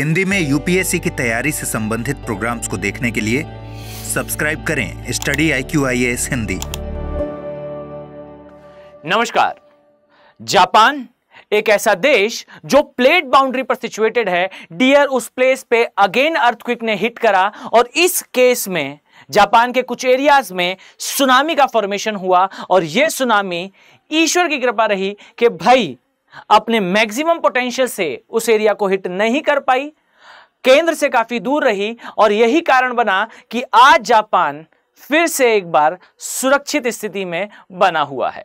हिंदी में यूपीएससी की तैयारी से संबंधित प्रोग्राम्स को देखने के लिए सब्सक्राइब करें study I Q I S Hindi नमस्कार जापान एक ऐसा देश जो प्लेट बाउंड्री पर सिचुएटेड है डियर उस प्लेस पे अगेन अर्थक्विक ने हिट करा और इस केस में जापान के कुछ एरियाज में सुनामी का फॉर्मेशन हुआ और यह सुनामी ईश्वर की कृपा रही कि भाई अपने मैक्सिमम पोटेंशियल से उस एरिया को हिट नहीं कर पाई केंद्र से काफी दूर रही और यही कारण बना कि आज जापान फिर से एक बार सुरक्षित स्थिति में बना हुआ है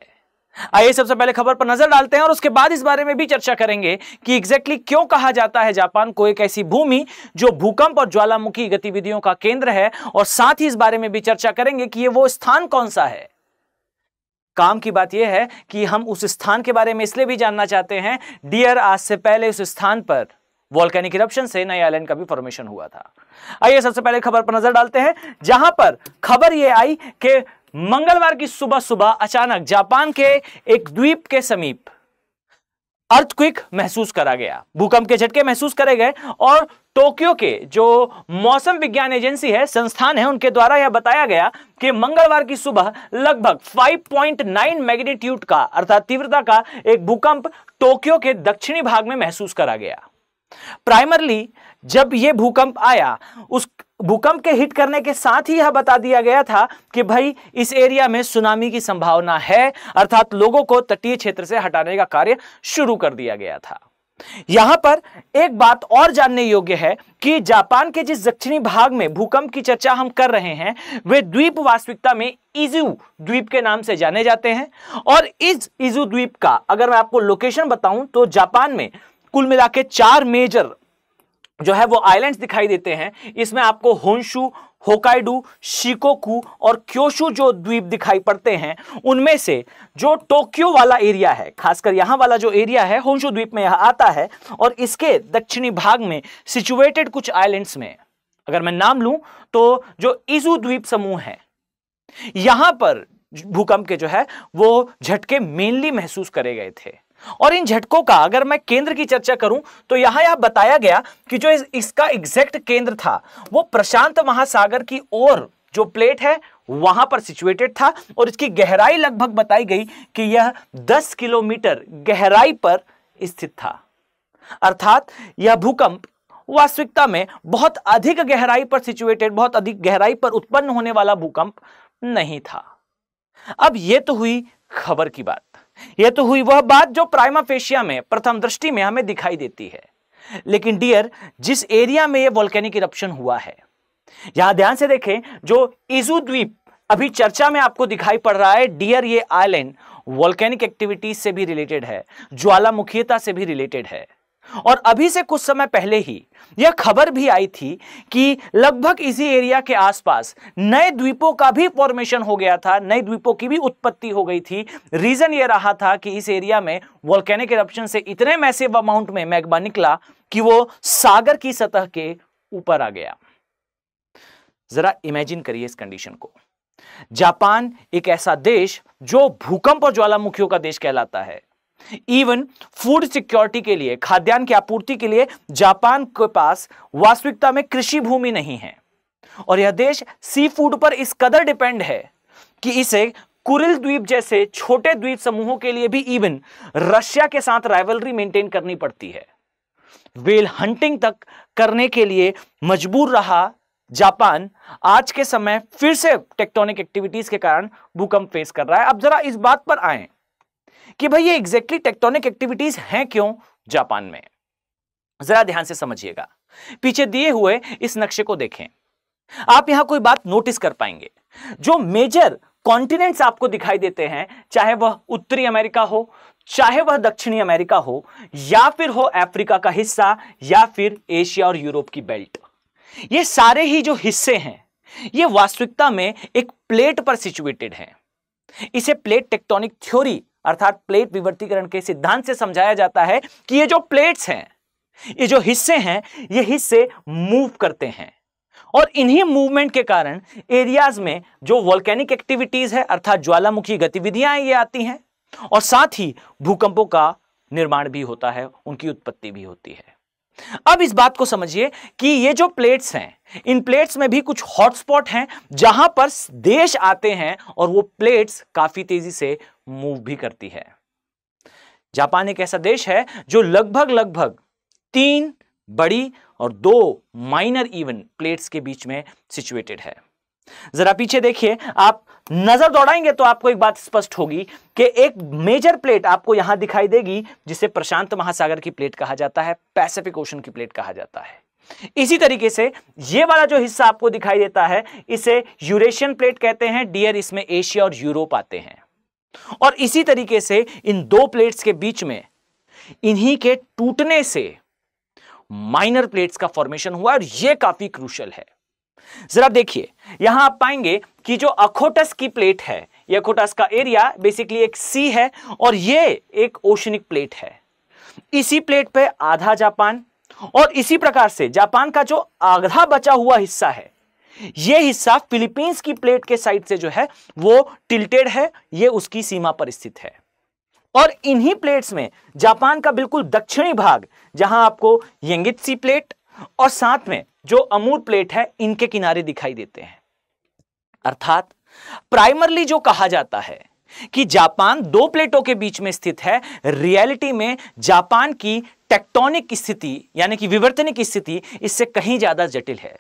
आइए सबसे पहले खबर पर नजर डालते हैं और उसके बाद इस बारे में भी चर्चा करेंगे कि एग्जैक्टली exactly क्यों कहा जाता है जापान को एक ऐसी भूमि जो भूकंप और ज्वालामुखी गतिविधियों का केंद्र है और साथ ही इस बारे में भी चर्चा करेंगे कि ये वो स्थान कौन सा है काम की बात यह है कि हम उस स्थान के बारे में इसलिए भी जानना चाहते हैं डियर आज से पहले उस स्थान पर वॉल्केनिक इरप्शन से नए आइलैंड का भी फॉर्मेशन हुआ था आइए सबसे पहले खबर पर नजर डालते हैं जहां पर खबर यह आई कि मंगलवार की सुबह सुबह अचानक जापान के एक द्वीप के समीप अर्थक्विक महसूस करा गया भूकंप के झटके महसूस करे गए और टोक्यो के जो मौसम विज्ञान एजेंसी है संस्थान है उनके द्वारा यह बताया गया कि मंगलवार की सुबह लगभग 5.9 पॉइंट मैग्नीट्यूड का अर्थात तीव्रता का एक भूकंप टोक्यो के दक्षिणी भाग में महसूस करा गया प्राइमरली जब यह भूकंप आया उस भूकंप के हिट करने के साथ ही यह बता दिया गया था कि भाई इस एरिया में सुनामी की संभावना है अर्थात लोगों को तटीय क्षेत्र से हटाने का कार्य शुरू कर दिया गया था यहां पर एक बात और जानने योग्य है कि जापान के जिस दक्षिणी भाग में भूकंप की चर्चा हम कर रहे हैं वे द्वीप वास्तविकता में इजू द्वीप के नाम से जाने जाते हैं और इस इजू द्वीप का अगर मैं आपको लोकेशन बताऊं तो जापान में कुल मिला के चार मेजर जो है वो आइलैंड्स दिखाई देते हैं इसमें आपको होन्शु होकाइडू शिकोकू और क्योशू जो द्वीप दिखाई पड़ते हैं उनमें से जो टोक्यो वाला एरिया है खासकर यहाँ वाला जो एरिया है होन्शु द्वीप में यह आता है और इसके दक्षिणी भाग में सिचुएटेड कुछ आइलैंड्स में अगर मैं नाम लूँ तो जो इजू द्वीप समूह है यहाँ पर भूकंप के जो है वो झटके मेनली महसूस करे गए थे और इन झटकों का अगर मैं केंद्र की चर्चा करूं तो यहां यह बताया गया कि जो इस, इसका एग्जैक्ट केंद्र था वो प्रशांत महासागर की ओर जो प्लेट है वहां पर सिचुएटेड था और इसकी गहराई लगभग बताई गई कि यह 10 किलोमीटर गहराई पर स्थित था अर्थात यह भूकंप वास्तविकता में बहुत अधिक गहराई पर सिचुएटेड बहुत अधिक गहराई पर उत्पन्न होने वाला भूकंप नहीं था अब यह तो हुई खबर की बात यह तो हुई वह बात जो प्राइमा फेशिया में प्रथम दृष्टि में हमें दिखाई देती है लेकिन डियर जिस एरिया में यह वॉल्केनिक इरप्शन हुआ है यहां ध्यान से देखें जो इजू द्वीप अभी चर्चा में आपको दिखाई पड़ रहा है डियर ये आइलैंड वॉल्केनिक एक्टिविटीज से भी रिलेटेड है ज्वालामुखीयता से भी रिलेटेड है और अभी से कुछ समय पहले ही यह खबर भी आई थी कि लगभग इसी एरिया के आसपास नए द्वीपों का भी फॉर्मेशन हो गया था नए द्वीपों की भी उत्पत्ति हो गई थी रीजन यह रहा था कि इस एरिया में वोल्केनिक इरप्शन से इतने मैसिव अमाउंट में मैग्मा निकला कि वो सागर की सतह के ऊपर आ गया जरा इमेजिन करिए इस कंडीशन को जापान एक ऐसा देश जो भूकंप और ज्वालामुखियों का देश कहलाता है इवन फूड सिक्योरिटी के लिए खाद्यान्न की आपूर्ति के लिए जापान के पास वास्तविकता में कृषि भूमि नहीं है और यह देश सी फूड पर इस कदर डिपेंड है कि इसे कुरिल द्वीप जैसे छोटे द्वीप समूहों के लिए भी इवन रशिया के साथ राइवलरी मेंटेन करनी पड़ती है वेल हंटिंग तक करने के लिए मजबूर रहा जापान आज के समय फिर से टेक्टोनिक एक्टिविटीज के कारण भूकंप फेस कर रहा है अब जरा इस बात पर आए कि भाई ये एग्जैक्टली टेक्टोनिक एक्टिविटीज हैं क्यों जापान में जरा ध्यान से समझिएगा पीछे दिए हुए इस नक्शे को देखें आप यहां कोई बात नोटिस कर पाएंगे जो मेजर कॉन्टिनेंट्स आपको दिखाई देते हैं चाहे वह उत्तरी अमेरिका हो चाहे वह दक्षिणी अमेरिका हो या फिर हो अफ्रीका का हिस्सा या फिर एशिया और यूरोप की बेल्ट ये सारे ही जो हिस्से हैं ये वास्तविकता में एक प्लेट पर सिचुएटेड हैं इसे प्लेट टेक्टोनिक थ्योरी अर्थात प्लेट विवर्तीकरण के सिद्धांत से समझाया जाता है कि ये जो प्लेट्स हैं ये जो हिस्से हैं ये हिस्से मूव करते हैं और इन्हीं मूवमेंट के कारण एरियाज में जो वॉल्केनिक एक्टिविटीज है अर्थात ज्वालामुखी गतिविधियां ये आती हैं और साथ ही भूकंपों का निर्माण भी होता है उनकी उत्पत्ति भी होती है अब इस बात को समझिए कि ये जो प्लेट्स हैं इन प्लेट्स में भी कुछ हॉटस्पॉट हैं जहां पर देश आते हैं और वो प्लेट्स काफी तेजी से मूव भी करती है जापान एक ऐसा देश है जो लगभग लगभग तीन बड़ी और दो माइनर इवन प्लेट्स के बीच में सिचुएटेड है जरा पीछे देखिए आप नजर दौड़ाएंगे तो आपको एक बात स्पष्ट होगी कि एक मेजर प्लेट आपको यहां दिखाई देगी जिसे प्रशांत महासागर की प्लेट कहा जाता है पैसिफिक ओशन की प्लेट कहा जाता है इसी तरीके से ये वाला जो हिस्सा आपको दिखाई देता है इसे यूरेशियन प्लेट कहते हैं डियर इसमें एशिया और यूरोप आते हैं और इसी तरीके से इन दो प्लेट्स के बीच में इन्हीं के टूटने से माइनर प्लेट्स का फॉर्मेशन हुआ और यह काफी क्रूशल है जरा देखिए यहां आप पाएंगे कि जो अखोटस की प्लेट है यह अखोटस का एरिया बेसिकली एक सी है और यह एक ओशनिक प्लेट है इसी प्लेट पे आधा जापान और इसी प्रकार से जापान का जो आधा बचा हुआ हिस्सा है यह हिस्सा फिलीपींस की प्लेट के साइड से जो है वो टिल्टेड है यह उसकी सीमा पर स्थित है और इन्हीं प्लेट्स में जापान का बिल्कुल दक्षिणी भाग जहां आपको यंगित्सी प्लेट और साथ में जो अमूर प्लेट है इनके किनारे दिखाई देते हैं अर्थात प्राइमरली जो कहा जाता है कि जापान दो प्लेटों के बीच में स्थित है रियलिटी में जापान की टेक्टोनिक स्थिति यानी कि विवर्तनिक स्थिति इससे कहीं ज्यादा जटिल है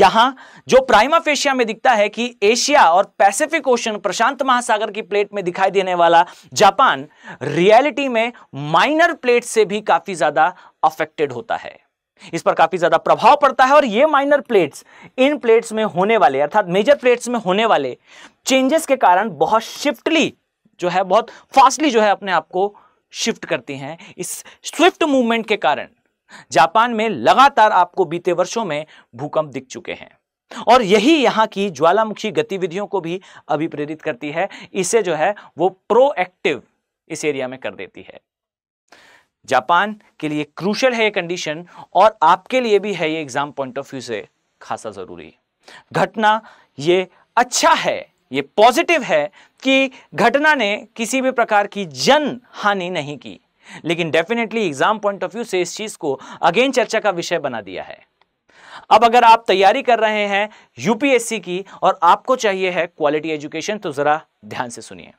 यहां जो प्राइमा फेशिया में दिखता है कि एशिया और पैसिफिक ओशन प्रशांत महासागर की प्लेट में दिखाई देने वाला जापान रियलिटी में माइनर प्लेट से भी काफी ज्यादा अफेक्टेड होता है इस पर काफी ज्यादा प्रभाव पड़ता है और ये माइनर प्लेट्स इन प्लेट्स में होने वाले अर्थात मेजर प्लेट्स में होने वाले चेंजेस के कारण बहुत शिफ्टली जो है बहुत फास्टली जो है अपने आप को शिफ्ट करती हैं इस स्विफ्ट मूवमेंट के कारण जापान में लगातार आपको बीते वर्षों में भूकंप दिख चुके हैं और यही यहां की ज्वालामुखी गतिविधियों को भी अभिप्रेरित करती है इसे जो है वो प्रोएक्टिव इस एरिया में कर देती है जापान के लिए क्रूशल है ये कंडीशन और आपके लिए भी है ये एग्जाम पॉइंट ऑफ व्यू से खासा जरूरी घटना ये अच्छा है ये पॉजिटिव है कि घटना ने किसी भी प्रकार की जन हानि नहीं की लेकिन definitely exam point of view से इस चीज को अगेन चर्चा का विषय बना दिया है अब अगर आप तैयारी कर रहे हैं यूपीएससी की और आपको चाहिए है क्वालिटी एजुकेशन तो जरा ध्यान से सुनिए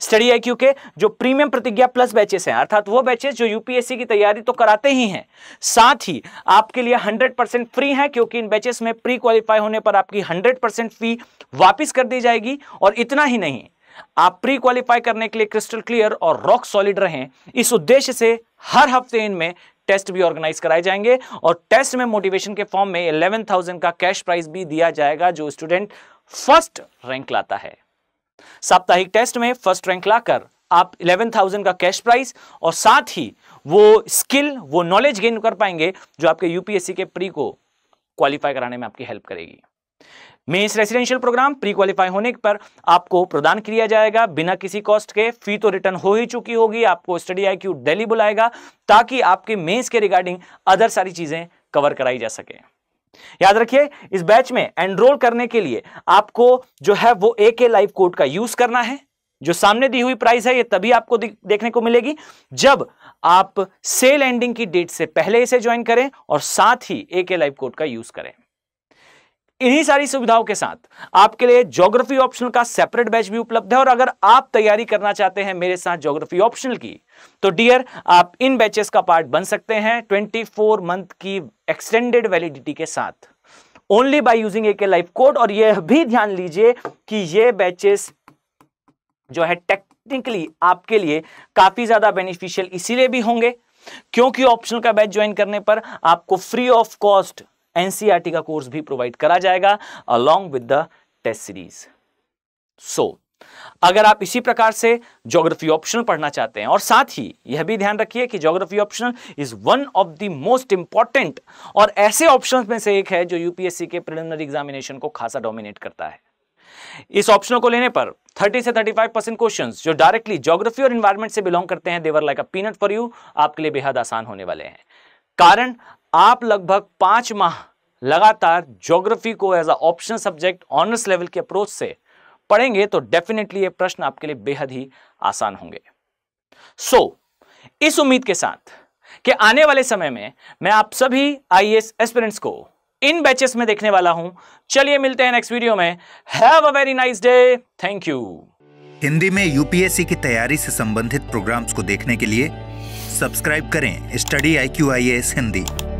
स्टडी आईक्यू के जो प्रीमियम प्रतिज्ञा प्लस बैचेस हैं अर्थात वो बैचेस जो यूपीएससी की तैयारी तो कराते ही हैं साथ ही आपके लिए 100 परसेंट फ्री है क्योंकि इन बैचेस में प्री क्वालिफाई होने पर आपकी 100 परसेंट फी वापिस कर दी जाएगी और इतना ही नहीं आप प्री क्वालिफाई करने के लिए क्रिस्टल क्लियर और रॉक सॉलिड रहें इस उद्देश्य से हर हफ्ते इनमें टेस्ट भी ऑर्गेनाइज कराए जाएंगे और टेस्ट में मोटिवेशन के फॉर्म में थाउजेंड का कैश प्राइज भी दिया जाएगा जो स्टूडेंट फर्स्ट रैंक लाता है साप्ताहिक टेस्ट में फर्स्ट रैंक लाकर आप 11,000 का कैश प्राइस और साथ ही वो स्किल वो नॉलेज गेन कर पाएंगे जो आपके यूपीएससी के प्री को क्वालिफाई कराने में आपकी हेल्प करेगी mains residential program pre qualify होने पर आपको प्रदान किया जाएगा बिना किसी कॉस्ट के फी तो रिटर्न हो ही चुकी होगी आपको स्टडी आई क्यू डेली बुलाएगा ताकि आपके मेंस के रिगार्डिंग अदर सारी चीजें कवर कराई जा सके याद रखिए इस बैच में एनरोल करने के लिए आपको जो है वो ए के लाइव कोड का यूज करना है जो सामने दी हुई प्राइस है ये तभी आपको देखने को मिलेगी जब आप सेल एंडिंग की डेट से पहले इसे ज्वाइन करें और साथ ही ए के लाइव कोड का यूज करें इन्हीं सारी सुविधाओं के साथ आपके लिए ज्योग्राफी ऑप्शनल का सेपरेट बैच भी उपलब्ध है और अगर आप तैयारी करना चाहते हैं मेरे साथ ज्योग्राफी ऑप्शनल की तो डियर आप इन बैचेस का पार्ट बन सकते हैं 24 मंथ की एक्सटेंडेड वैलिडिटी के साथ ओनली बाय यूजिंग ए के लाइफ कोड और यह भी ध्यान लीजिए कि यह बैचेस जो है टेक्निकली आपके लिए काफी ज्यादा बेनिफिशियल इसीलिए भी होंगे क्योंकि ऑप्शनल का बैच ज्वाइन करने पर आपको फ्री ऑफ कॉस्ट एनसीईआरटी का कोर्स भी प्रोवाइड करा जाएगा along with the test series so अगर आप इसी प्रकार से ज्योग्राफी ऑप्शनल पढ़ना चाहते हैं और साथ ही यह भी ध्यान रखिए कि geography optional is one of the most important और ऐसे ऑप्शंस में से एक है जो यूपीएससी के प्रिलिमिनरी एग्जामिनेशन को खासा डोमिनेट करता है इस ऑप्शनों को लेने पर 30 से 35 परसेंट क्वेश्चन जो डायरेक्टली ज्योग्राफी और इन्वायरमेंट से बिलोंग करते हैं they're like a peanut for you आपके लिए बेहद आसान होने वाले हैं कारण आप लगभग पांच माह लगातार ज्योग्राफी को as a option subject honours level के अप्रोच से पढ़ेंगे तो डेफिनेटली ये प्रश्न आपके लिए बेहद ही आसान होंगे सो so, इस उम्मीद के साथ कि आने वाले समय में मैं आप सभी आई एस्पिरेंट्स को इन बैचेस में देखने वाला हूं चलिए मिलते हैं नेक्स्ट वीडियो में have a very nice day thank you Hindi में यूपीएससी की तैयारी से संबंधित प्रोग्राम्स को देखने के लिए सब्सक्राइब करें study I Q I S Hindi